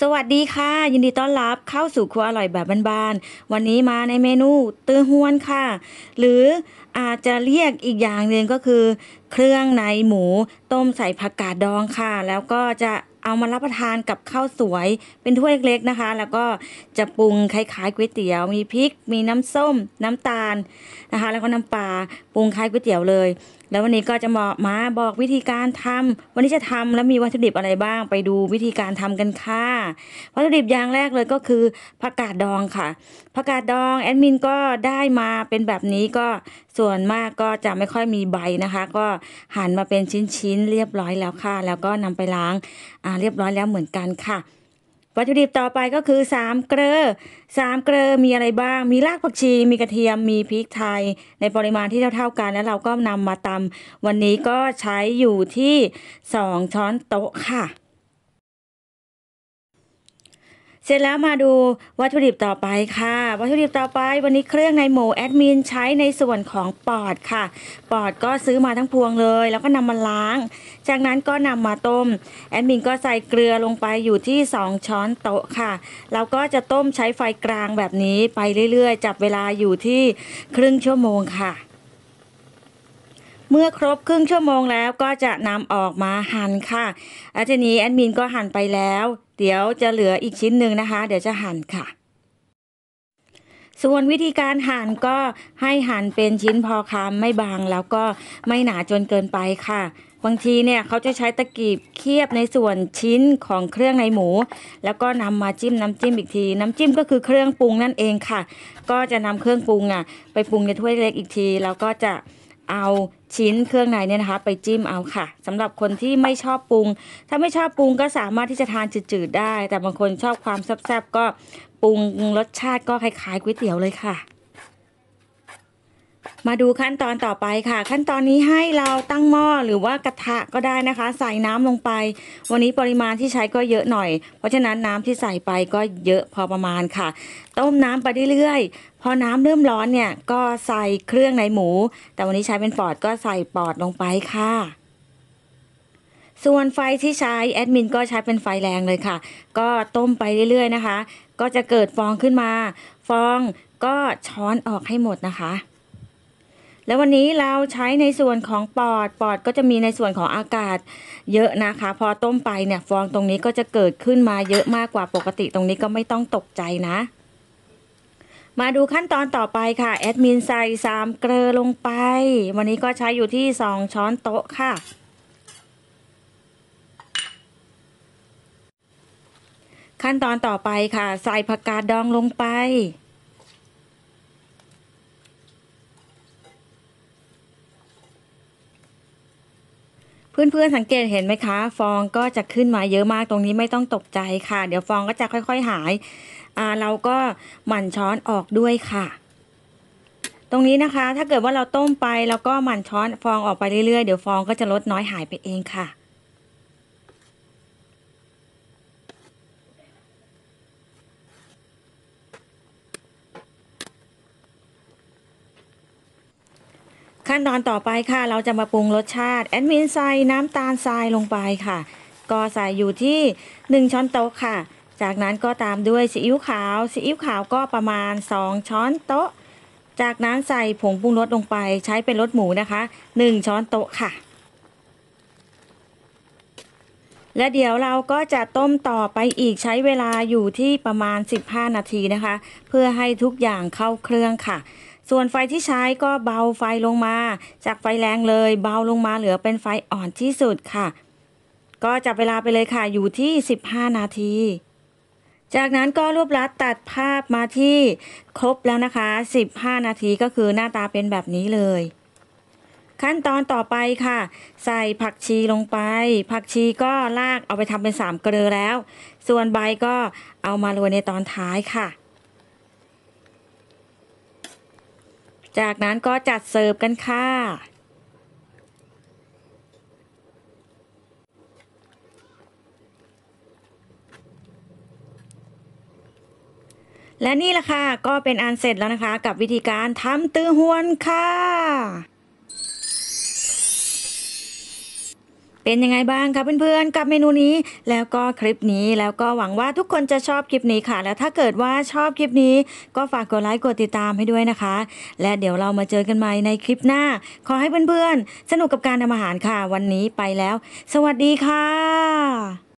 สวัสดีค่ะ ยินดีต้อนรับเข้าสู่ครัวอร่อยแบบบ้านๆวันนี้มาในเมนูตือฮวนค่ะ หรืออาจจะเรียกอีกอย่างหนึ่งก็คือ เครื่องในหมูต้มใส่ผักกาดดองค่ะ แล้วก็จะเอามารับประทานกับข้าวสวยเป็นถ้วยเล็กๆนะคะ แล้วก็จะปรุงคล้ายๆก๋วยเตี๋ยวมีพริกมีน้ำส้มน้ำตาลนะคะ แล้วก็น้ำปลาปรุงคล้ายก๋วยเตี๋ยวเลย แล้ววันนี้ก็จะมามาบอกวิธีการทำวันนี้จะทำแล้วมีวัตถุดิบอะไรบ้างไปดูวิธีการทำกันค่ะวัตถุดิบอย่างแรกเลยก็คือผักกาดดองค่ะผักกาดดองแอดมินก็ได้มาเป็นแบบนี้ก็ส่วนมากก็จะไม่ค่อยมีใบนะคะก็หั่นมาเป็นชิ้นๆเรียบร้อยแล้วค่ะแล้วก็นำไปล้างอ่าเรียบร้อยแล้วเหมือนกันค่ะ วัตถุดิบต่อไปก็คือสามเกลือสามเกลือมีอะไรบ้าง มีรากผักชี มีกระเทียมมีพริกไทย ในปริมาณที่เท่าๆกันแล้ว เราก็นำมาตำวันนี้ก็ใช้อยู่ที่สองช้อนโต๊ะค่ะเสร็จแล้วมาดูวัตถุดิบต่อไปค่ะ วัตถุดิบต่อไปวันนี้เครื่องในหมูแอดมินใช้ในส่วนของปอดค่ะปอดก็ซื้อมาทั้งพวงเลยแล้วก็นำมาล้าง จากนั้นก็นำมาต้ม แอดมินก็ใส่เกลือลงไปอยู่ที่ 2 ช้อนโต๊ะค่ะแล้วก็จะต้มใช้ไฟกลางแบบนี้ไปเรื่อยๆจับเวลาอยู่ที่ครึ่งชั่วโมงค่ะเมื่อครบครึ่งชั่วโมงแล้วก็จะนำออกมาหั่นค่ะอาทีนี้แอดมินก็หั่นไปแล้ว เดี๋ยวจะเหลืออีกชิ้นหนึ่งนะคะ เดี๋ยวจะหั่นค่ะ ส่วนวิธีการหั่นก็ให้หั่นเป็นชิ้นพอคำไม่บางแล้วก็ไม่หนาจนเกินไปค่ะ บางทีเนี่ยเขาจะใช้ตะกีบเคียบในส่วนชิ้นของเครื่องในหมู แล้วก็นำมาจิ้มน้ำจิ้มอีกทีน้ำจิ้มก็คือเครื่องปรุงนั่นเองค่ะ ก็จะนำเครื่องปรุงอ่ะไปปรุงในถ้วยเล็กอีกที แล้วก็จะเอาชิ้นเครื่องในเนี่ยนะคะ ไปจิ้มเอาค่ะ สำหรับคนที่ไม่ชอบปรุง ถ้าไม่ชอบปรุงก็สามารถที่จะทานจืด ๆ ได้ แต่บางคนชอบความแซ่บๆ ก็ปรุงรสชาติก็คล้าย ๆก๋วยเตี๋ยวเลยค่ะมาดูขั้นตอนต่อไปค่ะ ขั้นตอนนี้ให้เราตั้งหม้อหรือว่ากระทะก็ได้นะคะ ใส่น้ำลงไป วันนี้ปริมาณที่ใช้ก็เยอะหน่อย เพราะฉะนั้นน้ำที่ใส่ไปก็เยอะพอประมาณค่ะ ต้มน้ำไปเรื่อยๆ พอน้ำเริ่มร้อนเนี่ย ก็ใส่เครื่องในหมู แต่วันนี้ใช้เป็นปอดก็ใส่ปอดลงไปค่ะ ส่วนไฟที่ใช้แอดมินก็ใช้เป็นไฟแรงเลยค่ะ ก็ต้มไปเรื่อยๆนะคะ ก็จะเกิดฟองขึ้นมาฟองก็ช้อนออกให้หมดนะคะแล้ววันนี้เราใช้ในส่วนของปอด ปอดก็จะมีในส่วนของอากาศเยอะนะคะ พอต้มไปเนี่ย ฟองตรงนี้ก็จะเกิดขึ้นมาเยอะมากกว่าปกติตรงนี้ก็ไม่ต้องตกใจนะ มาดูขั้นตอนต่อไปค่ะ แอดมินใส่สามเกลือลงไป วันนี้ก็ใช้อยู่ที่2ช้อนโต๊ะค่ะ ขั้นตอนต่อไปค่ะ ใส่ผักกาดดองลงไปเพื่อนๆสังเกตเห็นไหมคะ ฟองก็จะขึ้นมาเยอะมากตรงนี้ไม่ต้องตกใจค่ะ เดี๋ยวฟองก็จะค่อยๆหาย เราก็หมั่นช้อนออกด้วยค่ะ ตรงนี้นะคะถ้าเกิดว่าเราต้มไปแล้วก็หมั่นช้อนฟองออกไปเรื่อยๆเดี๋ยวฟองก็จะลดน้อยหายไปเองค่ะั้นตอนต่อไปค่ะ เราจะมาปรุงรสชาติแอดมินใส่น้ำตาลทรายลงไปค่ะ ก็ใส่อยู่ที่ 1 ช้อนโต๊ะค่ะ จากนั้นก็ตามด้วยซีอิ๊วขาว ซีอิ๊วขาวก็ประมาณ 2 ช้อนโต๊ะ จากนั้นใส่ผงปรุงรสลงไปใช้เป็นรสหมูนะคะ 1 ช้อนโต๊ะค่ะ และเดี๋ยวเราก็จะต้มต่อไปอีกใช้เวลาอยู่ที่ประมาณ 15 นาทีนะคะ เพื่อให้ทุกอย่างเข้าเครื่องค่ะส่วนไฟที่ใช้ก็เบาไฟลงมาจากไฟแรงเลย เบาลงมาเหลือเป็นไฟอ่อนที่สุดค่ะ ก็จับเวลาไปเลยค่ะอยู่ที่ 15 นาที จากนั้นก็รวบรัดตัดภาพมาที่ครบแล้วนะคะ 15 นาทีก็คือหน้าตาเป็นแบบนี้เลย ขั้นตอนต่อไปค่ะ ใส่ผักชีลงไป ผักชีก็ลากเอาไปทำเป็นสามเกลือแล้ว ส่วนใบก็เอามาโรยในตอนท้ายค่ะจากนั้นก็จัดเสิร์ฟกันค่ะ และนี่แหละค่ะ ก็เป็นอันเสร็จแล้วนะคะกับวิธีการทำตือหวนค่ะเป็นยังไงบ้างคะ เพื่อนๆกับเมนูนี้ แล้วก็คลิปนี้แล้วก็หวังว่าทุกคนจะชอบคลิปนี้ค่ะ แล้วถ้าเกิดว่าชอบคลิปนี้ก็ฝากกดไลค์กดติดตามให้ด้วยนะคะ และเดี๋ยวเรามาเจอกันใหม่ในคลิปหน้า ขอให้เพื่อนๆสนุกกับการทำอาหารค่ะวันนี้ไปแล้ว สวัสดีค่ะ